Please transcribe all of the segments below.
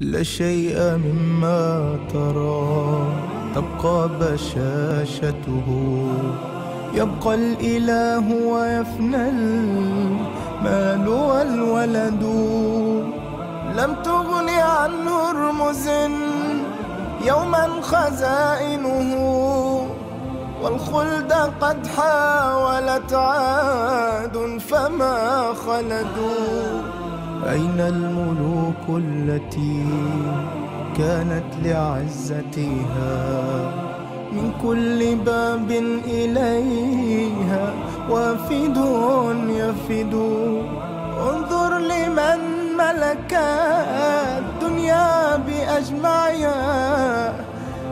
لا شيء مما ترى تبقى بشاشته يبقى الإله ويفنى المال والولد لم تغن عنه رمز يوما خزائنه والخلد قد حاولت عاد فما خلدوا أين الملوك التي كانت لعزتها من كل باب إليها وافد يفد انظر لمن ملك الدنيا بأجمعها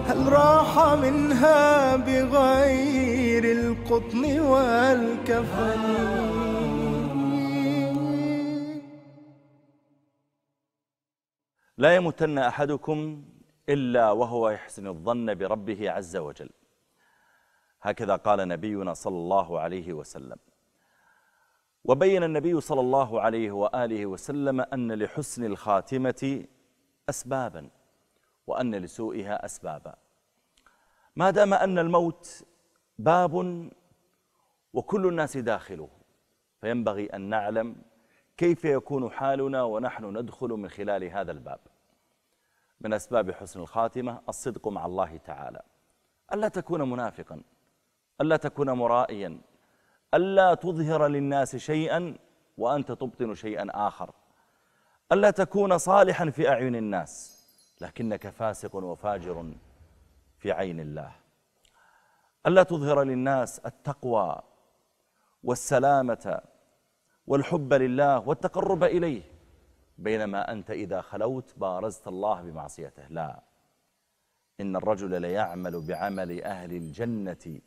هل راح منها بغير القطن والكفن لا يمتن أحدكم إلا وهو يحسن الظن بربه عز وجل هكذا قال نبينا صلى الله عليه وسلم وبين النبي صلى الله عليه وآله وسلم أن لحسن الخاتمة أسبابا وأن لسوئها أسبابا ما دام أن الموت باب وكل الناس داخله فينبغي أن نعلم كيف يكون حالنا ونحن ندخل من خلال هذا الباب من أسباب حسن الخاتمة الصدق مع الله تعالى ألا تكون منافقا ألا تكون مرائيا ألا تظهر للناس شيئا وأنت تبطن شيئا آخر ألا تكون صالحا في أعين الناس لكنك فاسق وفاجر في عين الله ألا تظهر للناس التقوى والسلامة والحب لله والتقرب إليه بينما أنت إذا خلوت بارزت الله بمعصيته لا إن الرجل ليعمل بعمل أهل الجنة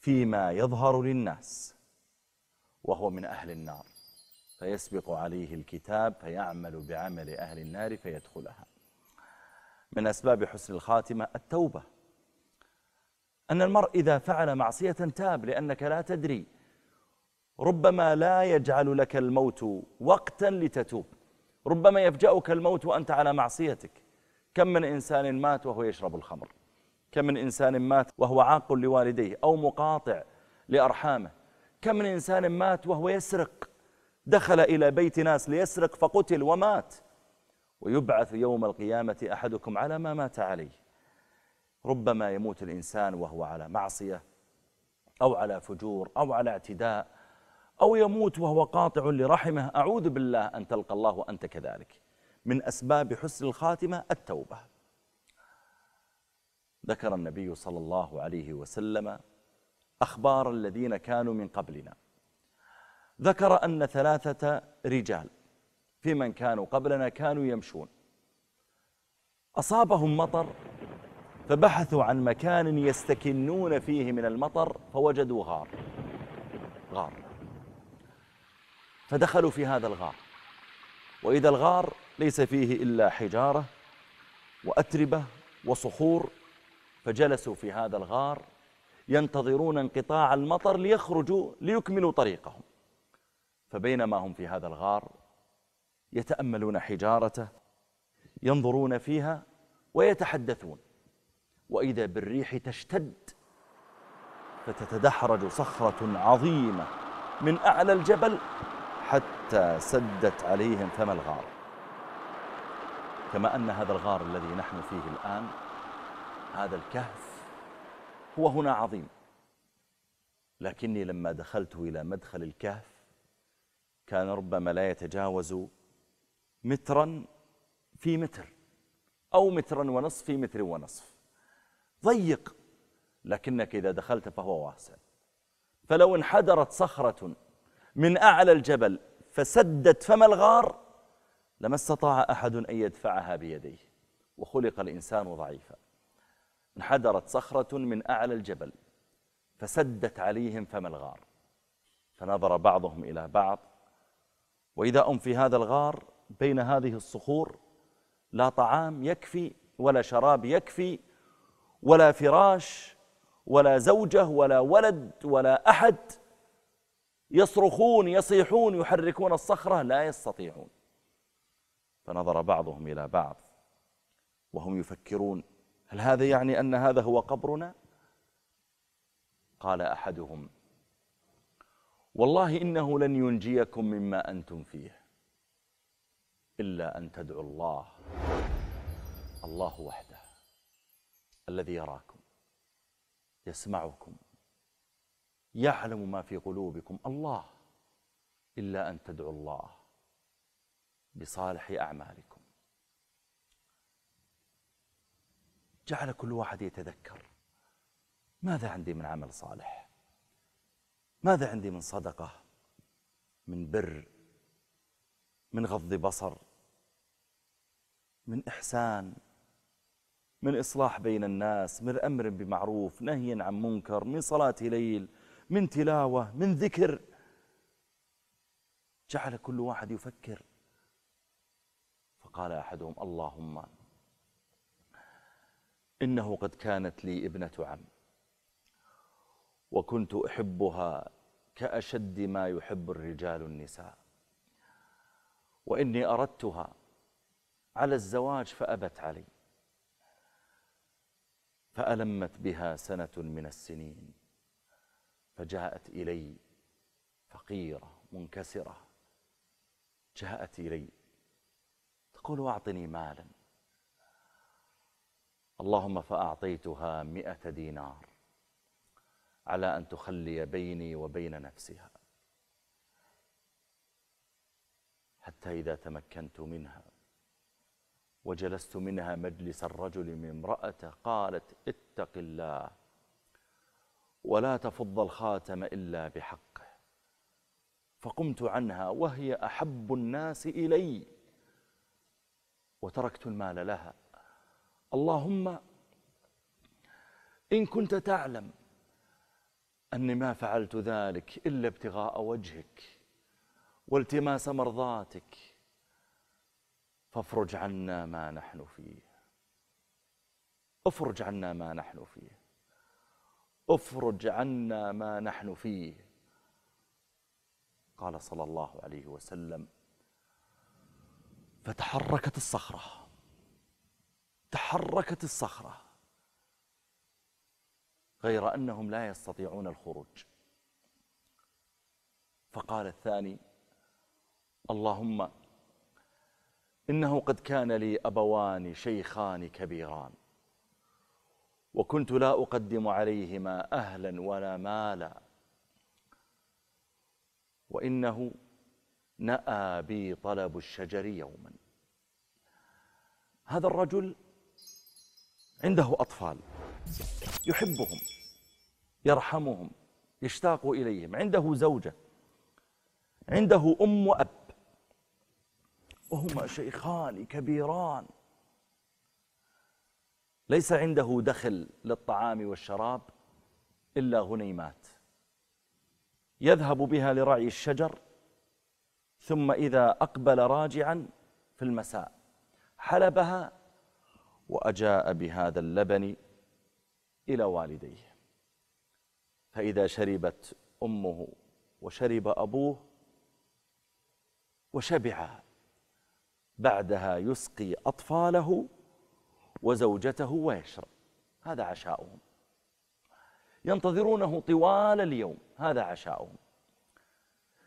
فيما يظهر للناس وهو من أهل النار فيسبق عليه الكتاب فيعمل بعمل أهل النار فيدخلها من أسباب حسن الخاتمة التوبة أن المرء إذا فعل معصية تاب لأنك لا تدري ربما لا يجعل لك الموت وقتا لتتوب ربما يفجأك الموت وأنت على معصيتك كم من إنسان مات وهو يشرب الخمر كم من إنسان مات وهو عاق لوالديه أو مقاطع لأرحامه كم من إنسان مات وهو يسرق دخل إلى بيت ناس ليسرق فقتل ومات ويبعث يوم القيامة أحدكم على ما مات عليه ربما يموت الإنسان وهو على معصية أو على فجور أو على اعتداء أو يموت وهو قاطع لرحمه أعوذ بالله أن تلقى الله وأنت كذلك من أسباب حسن الخاتمة التوبة ذكر النبي صلى الله عليه وسلم أخبار الذين كانوا من قبلنا ذكر أن ثلاثة رجال في من كانوا قبلنا كانوا يمشون أصابهم مطر فبحثوا عن مكان يستكنون فيه من المطر فوجدوا غار غار فدخلوا في هذا الغار وإذا الغار ليس فيه إلا حجارة وأتربة وصخور فجلسوا في هذا الغار ينتظرون انقطاع المطر ليخرجوا ليكملوا طريقهم فبينما هم في هذا الغار يتأملون حجارته ينظرون فيها ويتحدثون وإذا بالريح تشتد فتتدحرج صخرة عظيمة من أعلى الجبل حتى سدت عليهم فم الغار كما أن هذا الغار الذي نحن فيه الآن هذا الكهف هو هنا عظيم لكني لما دخلت إلى مدخل الكهف كان ربما لا يتجاوز مترا في متر أو مترا ونصف في متر ونصف ضيق لكنك إذا دخلت فهو واسع فلو انحدرت صخرة من أعلى الجبل فسدت فم الغار لما استطاع أحد أن يدفعها بيديه وخلق الإنسان ضعيفا انحدرت صخرة من أعلى الجبل فسدت عليهم فم الغار فنظر بعضهم إلى بعض وإذا هم في هذا الغار بين هذه الصخور لا طعام يكفي ولا شراب يكفي ولا فراش ولا زوجة ولا ولد ولا أحد يصرخون يصيحون يحركون الصخرة لا يستطيعون فنظر بعضهم إلى بعض وهم يفكرون هل هذا يعني أن هذا هو قبرنا؟ قال أحدهم والله إنه لن ينجيكم مما أنتم فيه إلا أن تدعوا الله الله وحده الذي يراكم يسمعكم يعلم ما في قلوبكم الله إلا أن تدعوا الله بصالح أعمالكم جعل كل واحد يتذكر ماذا عندي من عمل صالح ماذا عندي من صدقة من بر من غض بصر من إحسان من إصلاح بين الناس من أمر بمعروف نهي عن منكر من صلاة ليل من تلاوة من ذكر جعل كل واحد يفكر فقال أحدهم اللهم إنه قد كانت لي ابنة عم وكنت أحبها كأشد ما يحب الرجال النساء وإني أردتها على الزواج فأبت علي فألمت بها سنة من السنين فجاءت إلي فقيرة منكسرة جاءت إلي تقول أعطني مالا اللهم فأعطيتها مئة دينار على أن تخلي بيني وبين نفسها حتى إذا تمكنت منها وجلست منها مجلس الرجل من امرأته قالت اتق الله ولا تفض الخاتم إلا بحقه فقمت عنها وهي أحب الناس إلي وتركت المال لها اللهم إن كنت تعلم أني ما فعلت ذلك إلا ابتغاء وجهك والتماس مرضاتك فافرج عنا ما نحن فيه افرج عنا ما نحن فيه افرج عنا ما نحن فيه قال صلى الله عليه وسلم فتحركت الصخرة تحركت الصخرة غير أنهم لا يستطيعون الخروج فقال الثاني اللهم إنه قد كان لي أبوان شيخان كبيران وكنت لا أقدم عليهما أهلا ولا مالا وإنه نأى بي طلب الشجر يوما هذا الرجل عنده أطفال يحبهم يرحمهم يشتاق إليهم عنده زوجة عنده أم وأب وهما شيخان كبيران ليس عنده دخل للطعام والشراب إلا غنيمات يذهب بها لرعي الشجر ثم إذا أقبل راجعا في المساء حلبها وأجاء بهذا اللبن إلى والديه فإذا شربت أمه وشرب أبوه وشبع بعدها يسقي أطفاله وزوجته ويشرب هذا عشاؤهم ينتظرونه طوال اليوم هذا عشاؤهم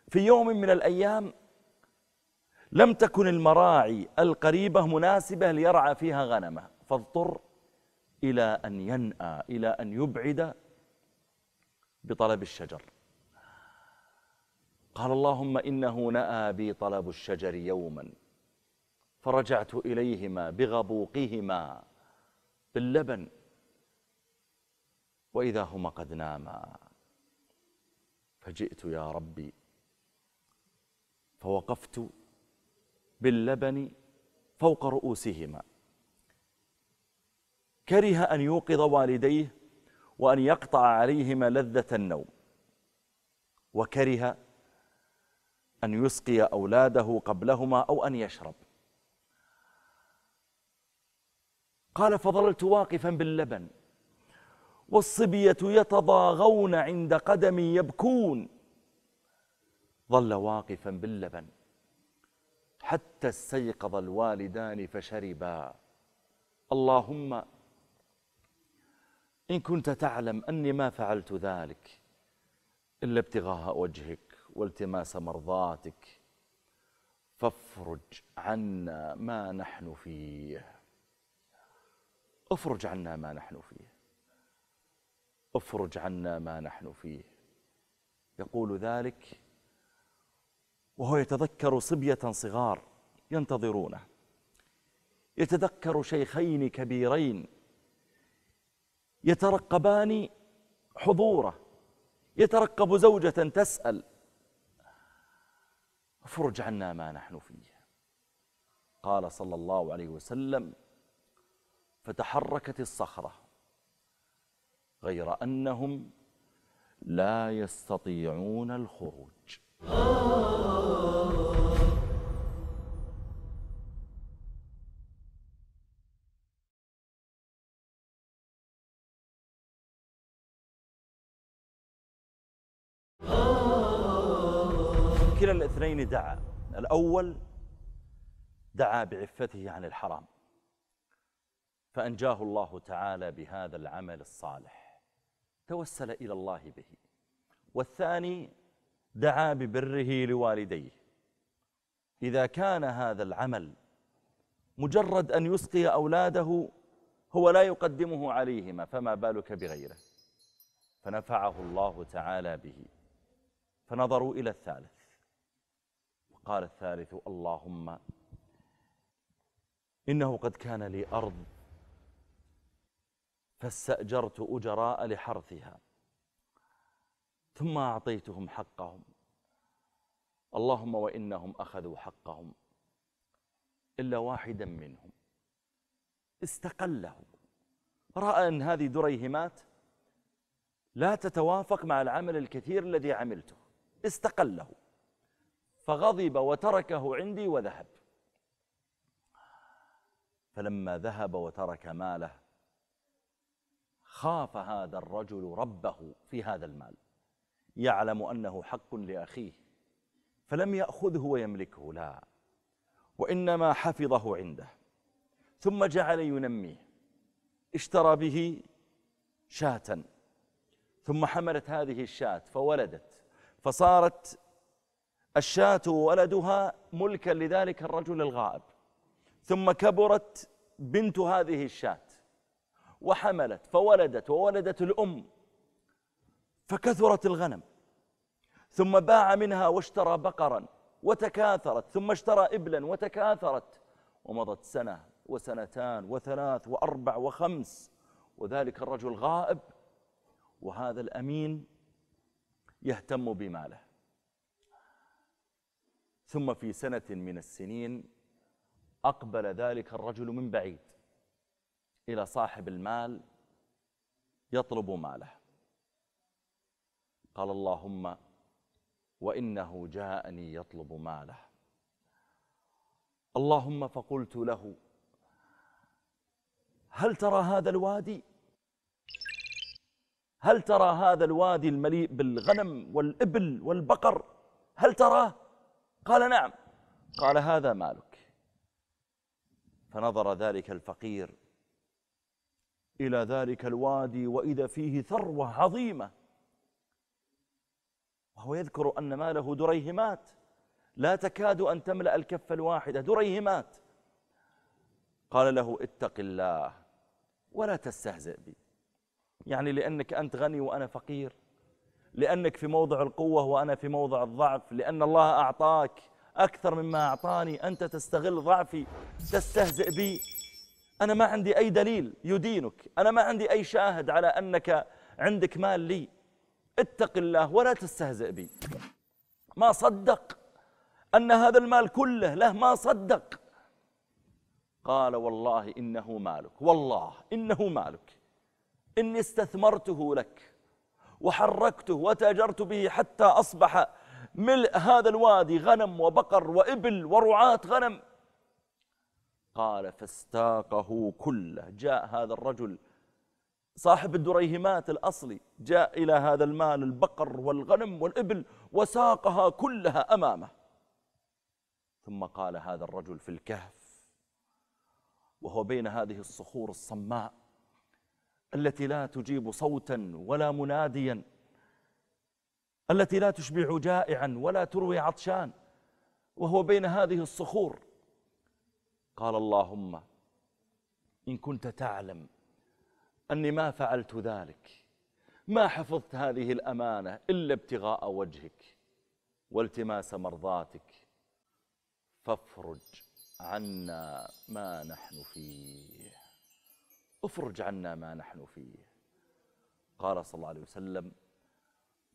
في يوم من الأيام لم تكن المراعي القريبة مناسبة ليرعى فيها غنمه فاضطر إلى أن ينأى إلى أن يبعد بطلب الشجر قال اللهم إنه نأى بي طلب الشجر يوما فرجعت إليهما بغبوقهما باللبن وإذا هما قد ناما فجئت يا ربي فوقفت باللبن فوق رؤوسهما كره أن يوقظ والديه وأن يقطع عليهما لذة النوم وكره أن يسقي أولاده قبلهما أو أن يشرب قال فظللت واقفا باللبن والصبية يتضاغون عند قدمي يبكون ظل واقفا باللبن حتى استيقظ الوالدان فشربا اللهم إن كنت تعلم أني ما فعلت ذلك إلا ابتغاء وجهك والتماس مرضاتك فافرج عنا ما نحن فيه افرج عنا ما نحن فيه افرج عنا ما نحن فيه يقول ذلك وهو يتذكر صبية صغار ينتظرونه يتذكر شيخين كبيرين يترقبان حضوره يترقب زوجة تسأل افرج عنا ما نحن فيه قال صلى الله عليه وسلم فتحركت الصخرة غير أنهم لا يستطيعون الخروج كلا الاثنين دعا الأول دعا بعفته عن الحرام فأنجاه الله تعالى بهذا العمل الصالح توسل إلى الله به والثاني دعا ببره لوالديه إذا كان هذا العمل مجرد أن يسقي أولاده هو لا يقدمه عليهما فما بالك بغيره فنفعه الله تعالى به فنظروا إلى الثالث وقال الثالث اللهم إنه قد كان لي أرض فاستأجرت أجراء لحرثها ثم أعطيتهم حقهم اللهم وإنهم أخذوا حقهم إلا واحدا منهم استقله رأى أن هذه دريهمات لا تتوافق مع العمل الكثير الذي عملته استقله فغضب وتركه عندي وذهب فلما ذهب وترك ماله خاف هذا الرجل ربه في هذا المال يعلم أنه حق لأخيه فلم يأخذه ويملكه لا وإنما حفظه عنده ثم جعل ينميه اشترى به شاة ثم حملت هذه الشاة فولدت فصارت الشاة وولدها ملكا لذلك الرجل الغائب ثم كبرت بنت هذه الشاة وحملت فولدت وولدت الأم فكثرت الغنم ثم باع منها واشترى بقرا وتكاثرت ثم اشترى إبلا وتكاثرت ومضت سنة وسنتان وثلاث وأربع وخمس وذلك الرجل غائب وهذا الأمين يهتم بماله ثم في سنة من السنين أقبل ذلك الرجل من بعيد إلى صاحب المال يطلب ماله قال اللهم وإنه جاءني يطلب ماله اللهم فقلت له هل ترى هذا الوادي هل ترى هذا الوادي المليء بالغنم والإبل والبقر هل تراه قال نعم قال هذا مالك فنظر ذلك الفقير إلى ذلك الوادي وإذا فيه ثروة عظيمة وهو يذكر أن ماله دريهمات لا تكاد أن تملأ الكفة الواحدة دريهمات قال له اتق الله ولا تستهزئ بي يعني لأنك أنت غني وأنا فقير لأنك في موضع القوة وأنا في موضع الضعف لأن الله أعطاك أكثر مما أعطاني أنت تستغل ضعفي تستهزئ بي أنا ما عندي أي دليل يدينك أنا ما عندي أي شاهد على أنك عندك مال لي اتق الله ولا تستهزئ بي ما صدق أن هذا المال كله له ما صدق قال والله إنه مالك والله إنه مالك إني استثمرته لك وحركته وتاجرت به حتى أصبح ملء هذا الوادي غنم وبقر وإبل ورعاة غنم قال فاستاقه كله جاء هذا الرجل صاحب الدريهمات الأصلي جاء إلى هذا المال البقر والغنم والإبل وساقها كلها أمامه ثم قال هذا الرجل في الكهف وهو بين هذه الصخور الصماء التي لا تجيب صوتا ولا مناديا التي لا تشبع جائعا ولا تروي عطشان وهو بين هذه الصخور قال اللهم إن كنت تعلم أني ما فعلت ذلك ما حفظت هذه الأمانة إلا ابتغاء وجهك والتماس مرضاتك فافرج عنا ما نحن فيه افرج عنا ما نحن فيه قال صلى الله عليه وسلم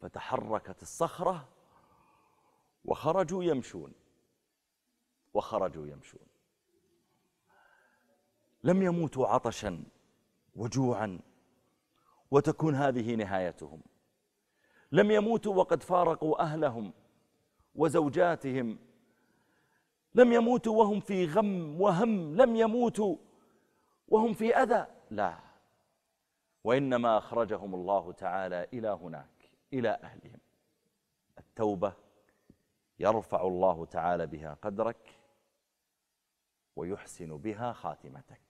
فتحركت الصخرة وخرجوا يمشون وخرجوا يمشون لم يموتوا عطشا وجوعا وتكون هذه نهايتهم لم يموتوا وقد فارقوا أهلهم وزوجاتهم لم يموتوا وهم في غم وهم لم يموتوا وهم في أذى لا وإنما أخرجهم الله تعالى إلى هناك إلى أهلهم التوبة يرفع الله تعالى بها قدرك ويحسن بها خاتمتك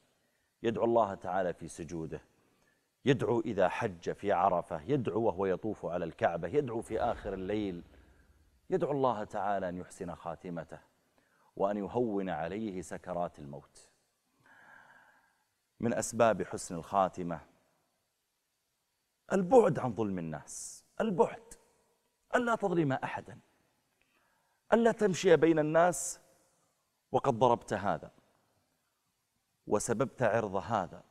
يدعو الله تعالى في سجوده يدعو إذا حج في عرفة يدعو وهو يطوف على الكعبة يدعو في آخر الليل يدعو الله تعالى أن يحسن خاتمته وأن يهون عليه سكرات الموت من أسباب حسن الخاتمة البعد عن ظلم الناس البعد ألا تظلم أحدا ألا تمشي بين الناس وقد ضربت هذا وسببت عرض هذا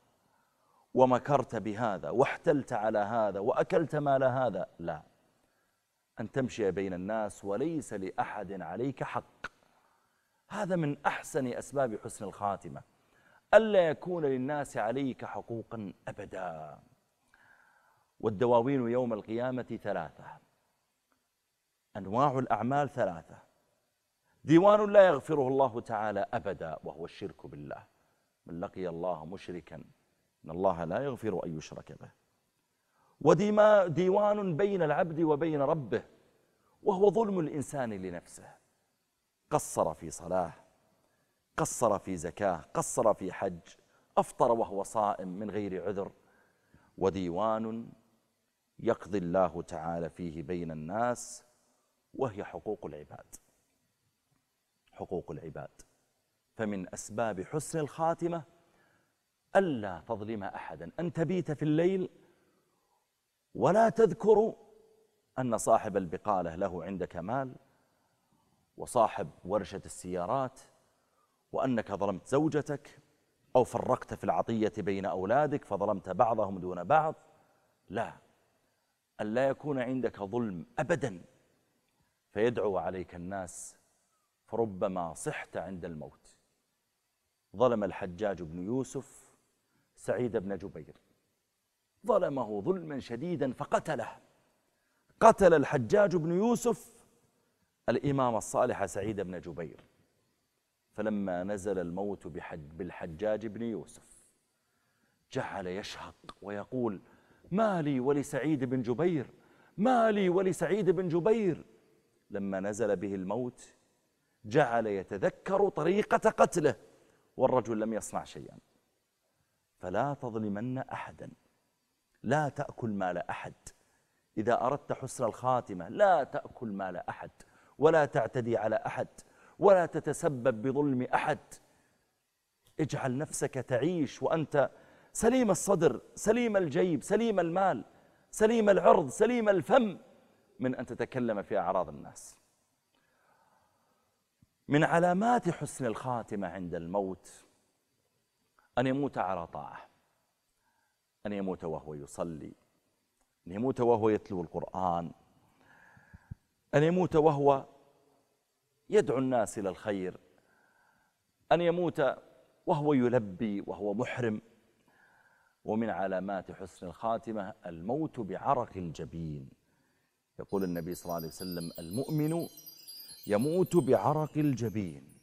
ومكرت بهذا واحتلت على هذا وأكلت مال هذا لا أن تمشي بين الناس وليس لأحد عليك حق هذا من أحسن أسباب حسن الخاتمة ألا يكون للناس عليك حقوقا أبدا والدواوين يوم القيامة ثلاثة أنواع الأعمال ثلاثة ديوان لا يغفره الله تعالى أبدا وهو الشرك بالله من لقي الله مشركا إن الله لا يغفر أن يشرك به وديما ديوان بين العبد وبين ربه وهو ظلم الإنسان لنفسه قصر في صلاة قصر في زكاة قصر في حج أفطر وهو صائم من غير عذر وديوان يقضي الله تعالى فيه بين الناس وهي حقوق العباد حقوق العباد فمن أسباب حسن الخاتمة ألا تظلم أحدا أن تبيت في الليل ولا تذكر أن صاحب البقالة له عندك مال وصاحب ورشة السيارات وأنك ظلمت زوجتك أو فرقت في العطية بين أولادك فظلمت بعضهم دون بعض لا ألا يكون عندك ظلم أبدا فيدعو عليك الناس فربما صحت عند الموت ظلم الحجاج بن يوسف سعيد بن جبير ظلمه ظلما شديدا فقتله قتل الحجاج بن يوسف الإمام الصالح سعيد بن جبير فلما نزل الموت بحج بالحجاج بن يوسف جعل يشهق ويقول ما لي ولسعيد بن جبير ما لي ولسعيد بن جبير لما نزل به الموت جعل يتذكر طريقة قتله والرجل لم يصنع شيئا فلا تظلمن أحدا لا تأكل مال أحد إذا أردت حسن الخاتمة لا تأكل مال أحد ولا تعتدي على أحد ولا تتسبب بظلم أحد اجعل نفسك تعيش وأنت سليم الصدر سليم الجيب سليم المال سليم العرض سليم الفم من أن تتكلم في أعراض الناس من علامات حسن الخاتمة عند الموت أن يموت على طاعة أن يموت وهو يصلي أن يموت وهو يتلو القرآن أن يموت وهو يدعو الناس إلى الخير أن يموت وهو يلبي وهو محرم ومن علامات حسن الخاتمة الموت بعرق الجبين يقول النبي صلى الله عليه وسلم المؤمن يموت بعرق الجبين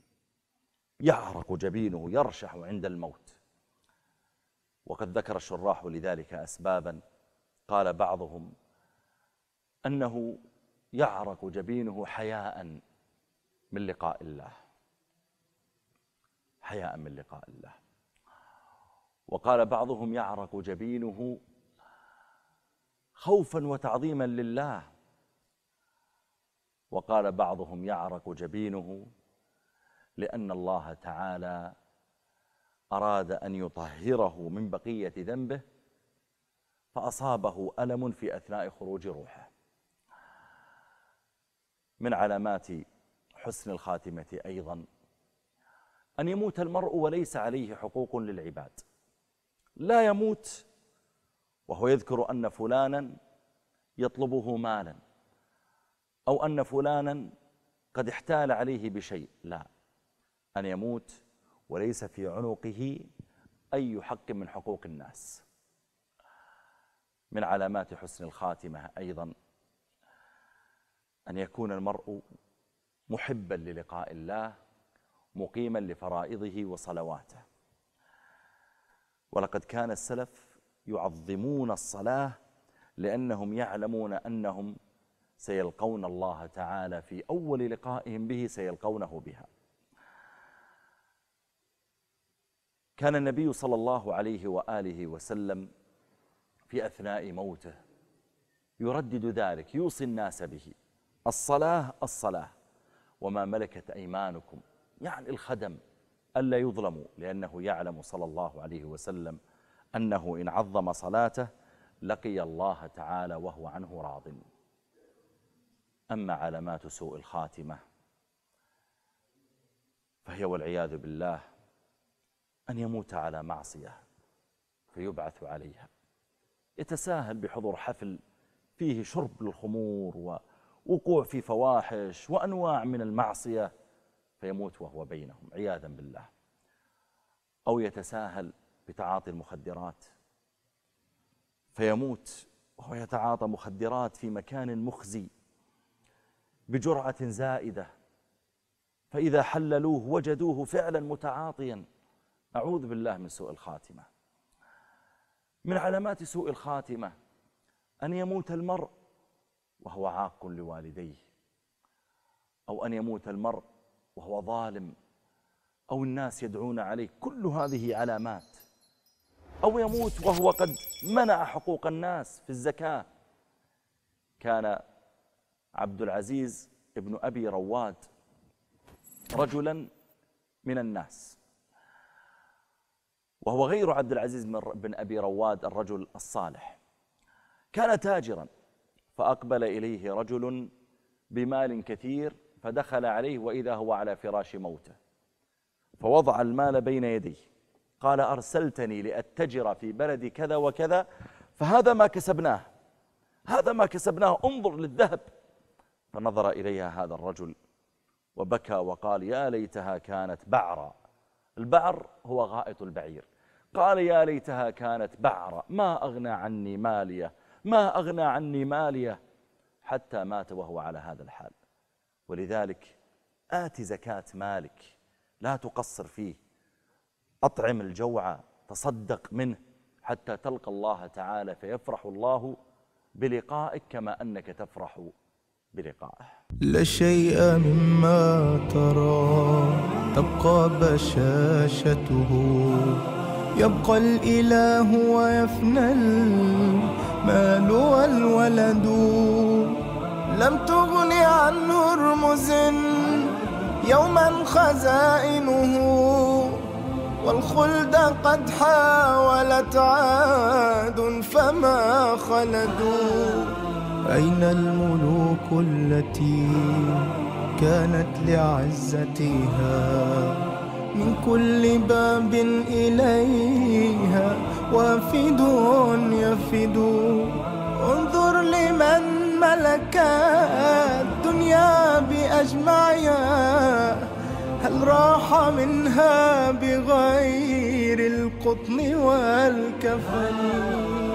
يعرق جبينه يرشح عند الموت وقد ذكر الشراح لذلك أسبابا قال بعضهم أنه يعرق جبينه حياء من لقاء الله حياء من لقاء الله وقال بعضهم يعرق جبينه خوفا وتعظيما لله وقال بعضهم يعرق جبينه لأن الله تعالى أراد أن يطهره من بقية ذنبه فأصابه ألم في أثناء خروج روحه من علامات حسن الخاتمة أيضا أن يموت المرء وليس عليه حقوق للعباد لا يموت وهو يذكر أن فلانا يطلبه مالا أو أن فلانا قد احتال عليه بشيء لا أن يموت وليس في عنقه أي حق من حقوق الناس من علامات حسن الخاتمة أيضا أن يكون المرء محبا للقاء الله مقيما لفرائضه وصلواته ولقد كان السلف يعظمون الصلاة لأنهم يعلمون أنهم سيلقون الله تعالى في أول لقائهم به سيلقونه بها كان النبي صلى الله عليه وآله وسلم في أثناء موته يردد ذلك يوصي الناس به الصلاة الصلاة وما ملكت أيمانكم يعني الخدم ألا يظلموا لأنه يعلم صلى الله عليه وسلم أنه إن عظم صلاته لقي الله تعالى وهو عنه راضٍ أما علامات سوء الخاتمة فهي والعياذ بالله أن يموت على معصية فيبعث عليها يتساهل بحضور حفل فيه شرب للخمور ووقوع في فواحش وأنواع من المعصية فيموت وهو بينهم عياذا بالله أو يتساهل بتعاطي المخدرات فيموت وهو يتعاطى مخدرات في مكان مخزي بجرعة زائدة فإذا حللوه وجدوه فعلا متعاطيا أعوذ بالله من سوء الخاتمة من علامات سوء الخاتمة أن يموت المرء وهو عاق لوالديه أو أن يموت المرء وهو ظالم أو الناس يدعون عليه كل هذه علامات أو يموت وهو قد منع حقوق الناس في الزكاة كان عبد العزيز ابن أبي رواد رجلا من الناس وهو غير عبد العزيز بن أبي رواد الرجل الصالح كان تاجرا فأقبل إليه رجل بمال كثير فدخل عليه وإذا هو على فراش موته فوضع المال بين يديه قال أرسلتني لأتجر في بلد كذا وكذا فهذا ما كسبناه هذا ما كسبناه انظر للذهب فنظر إليها هذا الرجل وبكى وقال يا ليتها كانت بعرا البعر هو غائط البعير قال يا ليتها كانت بعرا ما أغنى عني مالية ما أغنى عني مالية حتى مات وهو على هذا الحال ولذلك آت زكاة مالك لا تقصر فيه أطعم الجوع تصدق منه حتى تلقى الله تعالى فيفرح الله بلقائك كما أنك تفرح بلقائه لا شيء مما ترى تبقى بشاشته يبقى الإله ويفنى المال والولد لم تغن عنه رمز يوما خزائنه والخلد قد حاولت عاد فما خلدوا أين الملوك التي كانت لعزتها من كل باب إليها وافد يفد انظر لمن ملك الدنيا بأجمعها هل راح منها بغير القطن والكفن